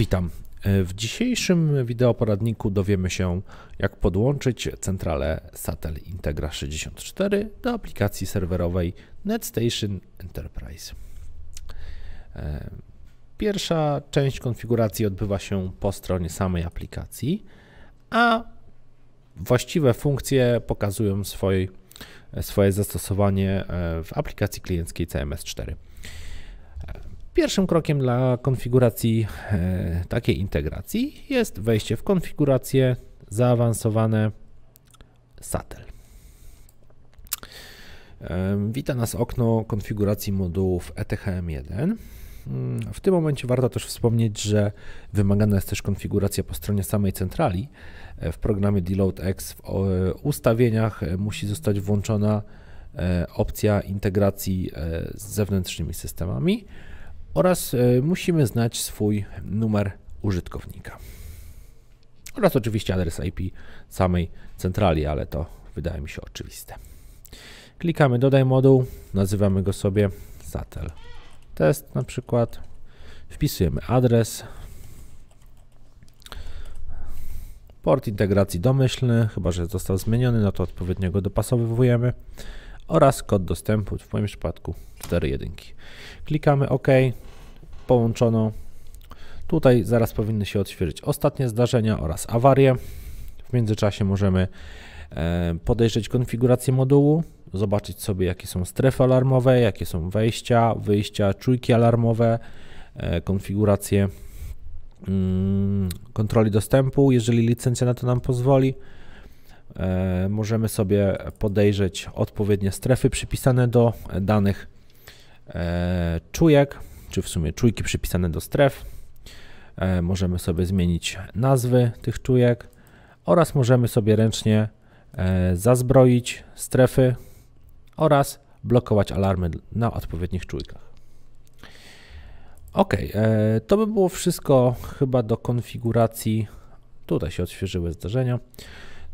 Witam. E, w dzisiejszym wideoporadniku dowiemy się, jak podłączyć centralę Satel Integra 64 do aplikacji serwerowej NetStation Enterprise. E, pierwsza część konfiguracji odbywa się po stronie samej aplikacji, a właściwe funkcje pokazują swoje, swoje zastosowanie e, w aplikacji klienckiej CMS4. Pierwszym krokiem dla konfiguracji e, takiej integracji jest wejście w konfigurację zaawansowane SATEL. Wita nas okno konfiguracji modułów ETHM1. Mm, w tym momencie warto też wspomnieć, że wymagana jest też konfiguracja po stronie samej centrali. E, w programie DeloadX w e, ustawieniach musi zostać włączona opcja integracji z zewnętrznymi systemami oraz e, musimy znać swój numer użytkownika. Oraz oczywiście adres IP samej centrali, ale to wydaje mi się oczywiste. Klikamy dodaj moduł, nazywamy go sobie satel test na przykład. Wpisujemy adres, port integracji domyślny, chyba że został zmieniony, no to odpowiednio go dopasowujemy oraz kod dostępu, w moim przypadku 4 jedynki. Klikamy OK, połączono. Tutaj zaraz powinny się odświeżyć ostatnie zdarzenia oraz awarie. W międzyczasie możemy e, podejrzeć konfigurację modułu, zobaczyć sobie jakie są strefy alarmowe, jakie są wejścia, wyjścia, czujki alarmowe, e, konfigurację mm, kontroli dostępu, jeżeli licencja na to nam pozwoli. E, możemy sobie podejrzeć odpowiednie strefy przypisane do danych e, czujek, czy w sumie czujki przypisane do stref. E, możemy sobie zmienić nazwy tych czujek oraz możemy sobie ręcznie zazbroić strefy oraz blokować alarmy na odpowiednich czujkach. Ok, to by było wszystko chyba do konfiguracji. Tutaj się odświeżyły zdarzenia.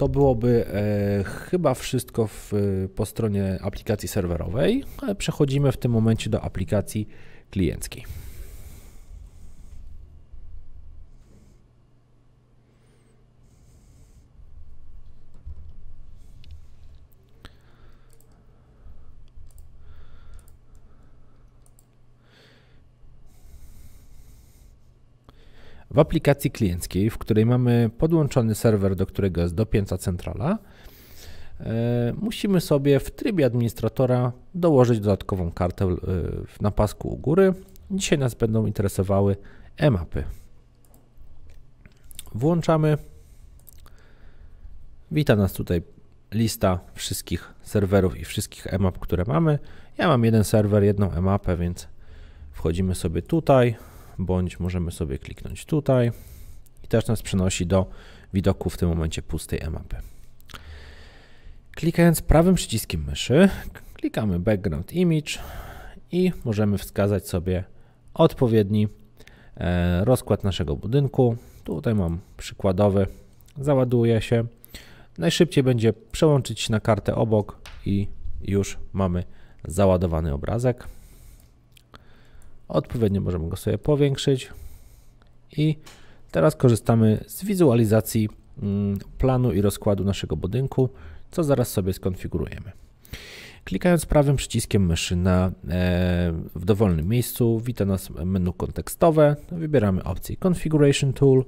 To byłoby e, chyba wszystko w, e, po stronie aplikacji serwerowej, ale przechodzimy w tym momencie do aplikacji klienckiej. w aplikacji klienckiej, w której mamy podłączony serwer, do którego jest dopięta centrala, e, musimy sobie w trybie administratora dołożyć dodatkową kartę e, na pasku u góry. Dzisiaj nas będą interesowały e-mapy. Włączamy. Wita nas tutaj lista wszystkich serwerów i wszystkich e-map, które mamy. Ja mam jeden serwer, jedną e-mapę, więc wchodzimy sobie tutaj, bądź możemy sobie kliknąć tutaj i też nas przenosi do widoku w tym momencie pustej e-mapy. Klikając prawym przyciskiem myszy, klikamy Background Image i możemy wskazać sobie odpowiedni e, rozkład naszego budynku. Tutaj mam przykładowy, załaduje się. Najszybciej będzie przełączyć na kartę obok i już mamy załadowany obrazek. Odpowiednio możemy go sobie powiększyć. I teraz korzystamy z wizualizacji mm, planu i rozkładu naszego budynku, co zaraz sobie skonfigurujemy. Klikając prawym przyciskiem myszy na, e, w dowolnym miejscu, wita nas menu kontekstowe. Wybieramy opcję Configuration Tool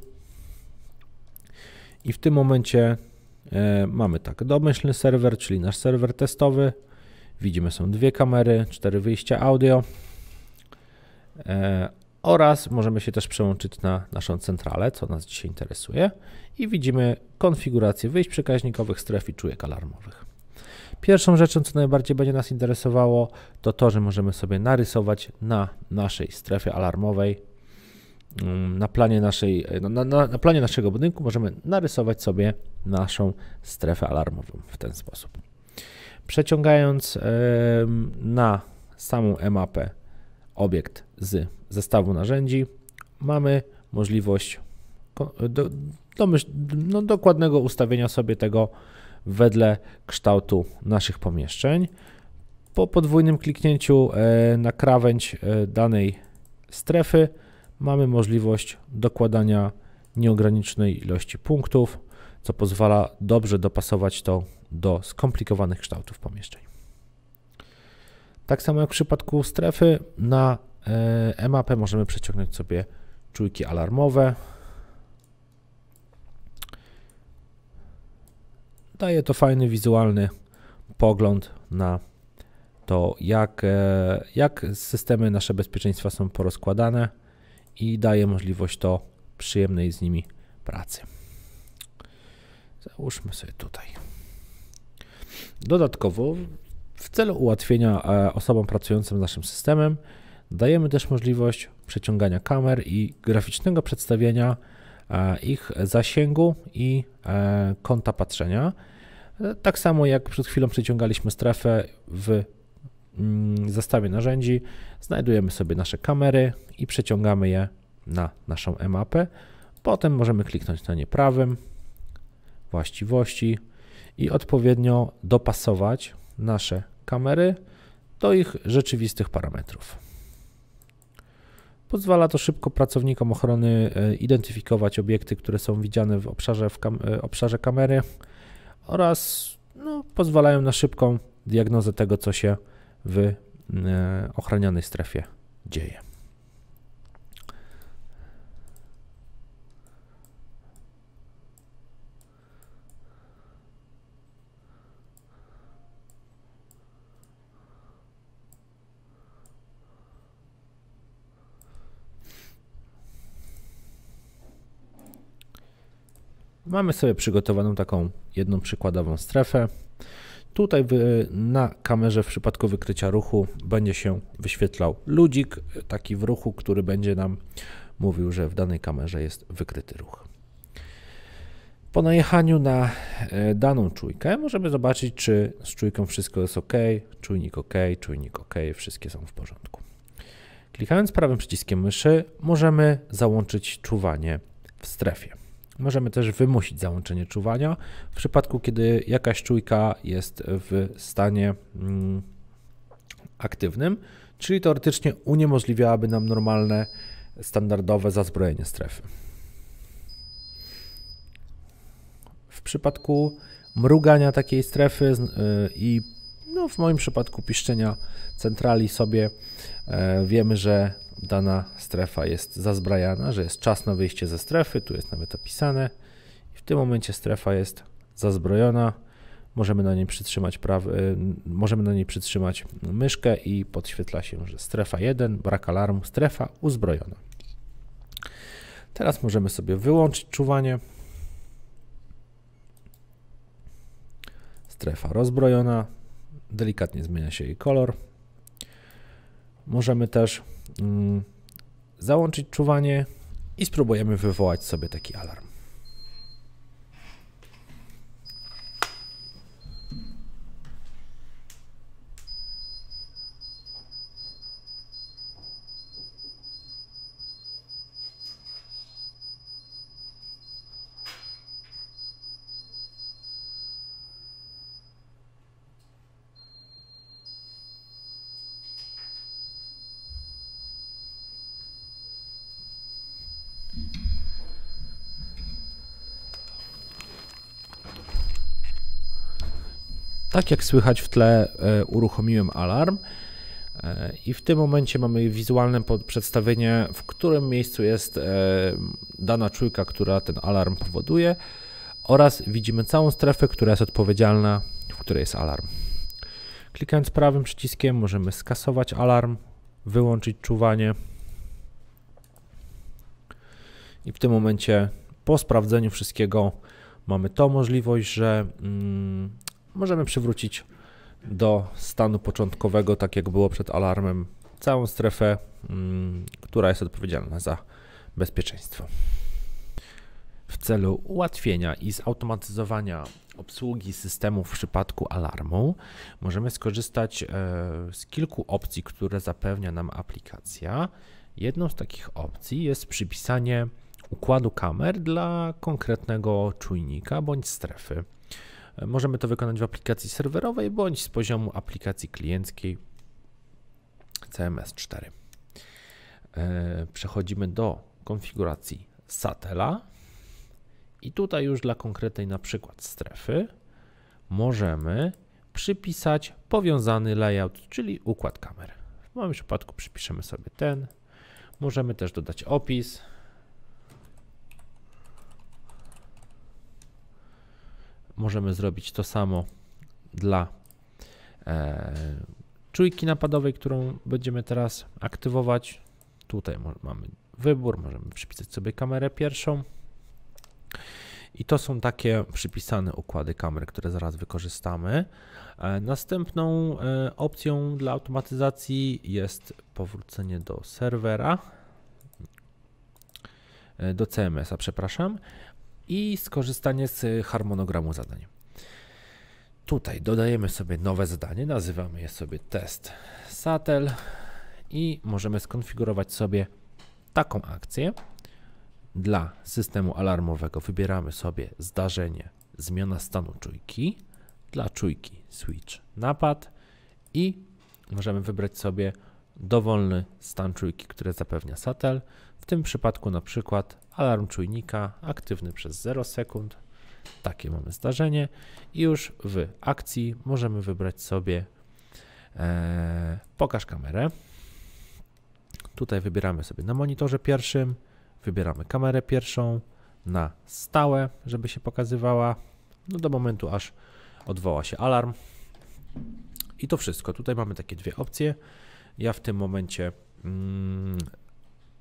i w tym momencie e, mamy tak domyślny serwer, czyli nasz serwer testowy. Widzimy są dwie kamery, cztery wyjścia audio. E, oraz możemy się też przełączyć na naszą centralę, co nas dzisiaj interesuje i widzimy konfigurację wyjść przekaźnikowych, stref i czujek alarmowych. Pierwszą rzeczą, co najbardziej będzie nas interesowało, to to, że możemy sobie narysować na naszej strefie alarmowej, mm, na planie, naszej, e, no, na, na, na planie naszego budynku możemy narysować sobie naszą strefę alarmową w ten sposób. Przeciągając na samą e-mapę obiekt z zestawu narzędzi mamy możliwość do, no, dokładnego ustawienia sobie tego wedle kształtu naszych pomieszczeń. Po podwójnym kliknięciu e, na krawędź e, danej strefy mamy możliwość dokładania nieograniczonej ilości punktów, co pozwala dobrze dopasować to do skomplikowanych kształtów pomieszczeń. Tak samo jak w przypadku strefy na EMAP możemy przeciągnąć sobie czujki alarmowe. Daje to fajny wizualny pogląd na to, jak, e, jak systemy nasze bezpieczeństwa są porozkładane i daje możliwość to przyjemnej z nimi pracy. Załóżmy sobie tutaj. Dodatkowo w celu ułatwienia e, osobom pracującym z naszym systemem dajemy też możliwość przeciągania kamer i graficznego przedstawienia e, ich zasięgu i e, kąta patrzenia. Tak samo jak przed chwilą przeciągaliśmy strefę w mm, zestawie narzędzi, znajdujemy sobie nasze kamery i przeciągamy je na naszą e-mapę. Potem możemy kliknąć na nie prawym, właściwości i odpowiednio dopasować nasze kamery do ich rzeczywistych parametrów. Pozwala to szybko pracownikom ochrony e, identyfikować obiekty, które są widziane w obszarze, w kam e, obszarze kamery oraz no, pozwalają na szybką diagnozę tego, co się w e, ochranianej strefie dzieje. Mamy sobie przygotowaną taką jedną przykładową strefę. Tutaj na kamerze w przypadku wykrycia ruchu będzie się wyświetlał ludzik, taki w ruchu, który będzie nam mówił, że w danej kamerze jest wykryty ruch. Po najechaniu na e, daną czujkę możemy zobaczyć, czy z czujką wszystko jest ok, czujnik ok, czujnik ok, wszystkie są w porządku. Klikając prawym przyciskiem myszy możemy załączyć czuwanie w strefie. Możemy też wymusić załączenie czuwania w przypadku, kiedy jakaś czujka jest w stanie mm, aktywnym, czyli teoretycznie uniemożliwiałaby nam normalne, standardowe zazbrojenie strefy. W przypadku mrugania takiej strefy y, i no, w moim przypadku piszczenia centrali sobie e, wiemy, że dana strefa jest zazbrajana, że jest czas na wyjście ze strefy, tu jest nawet opisane. w tym momencie strefa jest zazbrojona. Możemy na niej przytrzymać, prawy, możemy na niej przytrzymać myszkę i podświetla się, że strefa 1, brak alarmu, strefa uzbrojona. Teraz możemy sobie wyłączyć czuwanie. Strefa rozbrojona. Delikatnie zmienia się jej kolor. Możemy też mm, załączyć czuwanie i spróbujemy wywołać sobie taki alarm. Tak jak słychać w tle, e, uruchomiłem alarm. E, I w tym momencie mamy wizualne przedstawienie, w którym miejscu jest e, dana czujka, która ten alarm powoduje, oraz widzimy całą strefę, która jest odpowiedzialna, w której jest alarm. Klikając prawym przyciskiem możemy skasować alarm, wyłączyć czuwanie. I w tym momencie po sprawdzeniu wszystkiego mamy tą możliwość, że mm, możemy przywrócić do stanu początkowego, tak jak było przed alarmem, całą strefę, mm, która jest odpowiedzialna za bezpieczeństwo. W celu ułatwienia i zautomatyzowania obsługi systemu w przypadku alarmu, możemy skorzystać e, z kilku opcji, które zapewnia nam aplikacja. Jedną z takich opcji jest przypisanie układu kamer dla konkretnego czujnika bądź strefy. Możemy to wykonać w aplikacji serwerowej bądź z poziomu aplikacji klienckiej CMS4. E, przechodzimy do konfiguracji Satela i tutaj już dla konkretnej na przykład strefy możemy przypisać powiązany layout, czyli układ kamer. W moim przypadku przypiszemy sobie ten. Możemy też dodać opis, możemy zrobić to samo dla e, czujki napadowej, którą będziemy teraz aktywować. Tutaj mamy wybór, możemy przypisać sobie kamerę pierwszą. I to są takie przypisane układy kamer, które zaraz wykorzystamy. E, następną e, opcją dla automatyzacji jest powrócenie do serwera, e, do CMS-a, przepraszam i skorzystanie z harmonogramu zadań. Tutaj dodajemy sobie nowe zadanie, nazywamy je sobie test satel i możemy skonfigurować sobie taką akcję. Dla systemu alarmowego wybieramy sobie zdarzenie zmiana stanu czujki, dla czujki switch napad i możemy wybrać sobie dowolny stan czujki, który zapewnia satel. W tym przypadku na przykład alarm czujnika aktywny przez 0 sekund. Takie mamy zdarzenie i już w akcji możemy wybrać sobie e, pokaż kamerę. Tutaj wybieramy sobie na monitorze pierwszym, wybieramy kamerę pierwszą na stałe, żeby się pokazywała no do momentu aż odwoła się alarm. I to wszystko. Tutaj mamy takie dwie opcje. Ja w tym momencie mm,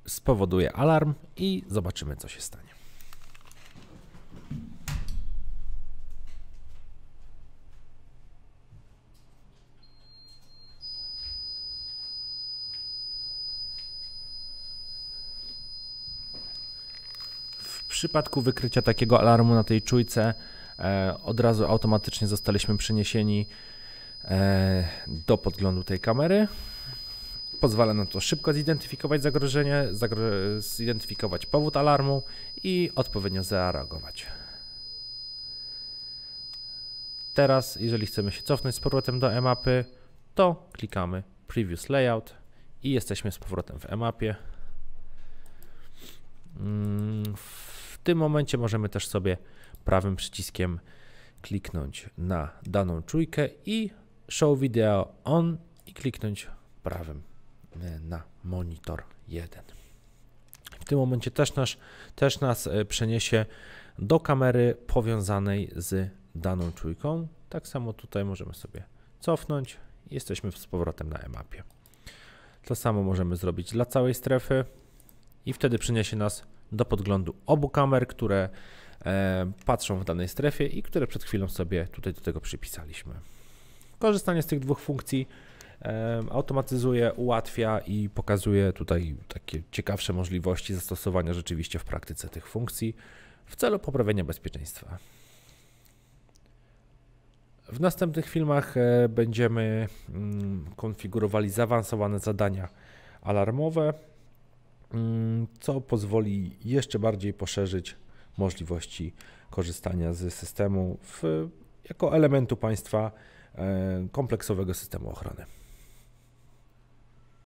spowoduje alarm i zobaczymy, co się stanie. W przypadku wykrycia takiego alarmu na tej czujce e, od razu automatycznie zostaliśmy przeniesieni e, do podglądu tej kamery. Pozwala nam to szybko zidentyfikować zagrożenie, zagro... zidentyfikować powód alarmu i odpowiednio zareagować. Teraz, jeżeli chcemy się cofnąć z powrotem do e-mapy, to klikamy Previous Layout i jesteśmy z powrotem w e-mapie. Mm, w tym momencie możemy też sobie prawym przyciskiem kliknąć na daną czujkę i Show Video On i kliknąć prawym E, na monitor 1. W tym momencie też, nas też nas e, przeniesie do kamery powiązanej z daną czujką. Tak samo tutaj możemy sobie cofnąć jesteśmy z powrotem na e-mapie. To samo możemy zrobić dla całej strefy i wtedy przeniesie nas do podglądu obu kamer, które e, patrzą w danej strefie i które przed chwilą sobie tutaj do tego przypisaliśmy. Korzystanie z tych dwóch funkcji automatyzuje, ułatwia i pokazuje tutaj takie ciekawsze możliwości zastosowania rzeczywiście w praktyce tych funkcji w celu poprawienia bezpieczeństwa. W następnych filmach e, będziemy mm, konfigurowali zaawansowane zadania alarmowe, mm, co pozwoli jeszcze bardziej poszerzyć możliwości korzystania z systemu w, jako elementu państwa e, kompleksowego systemu ochrony.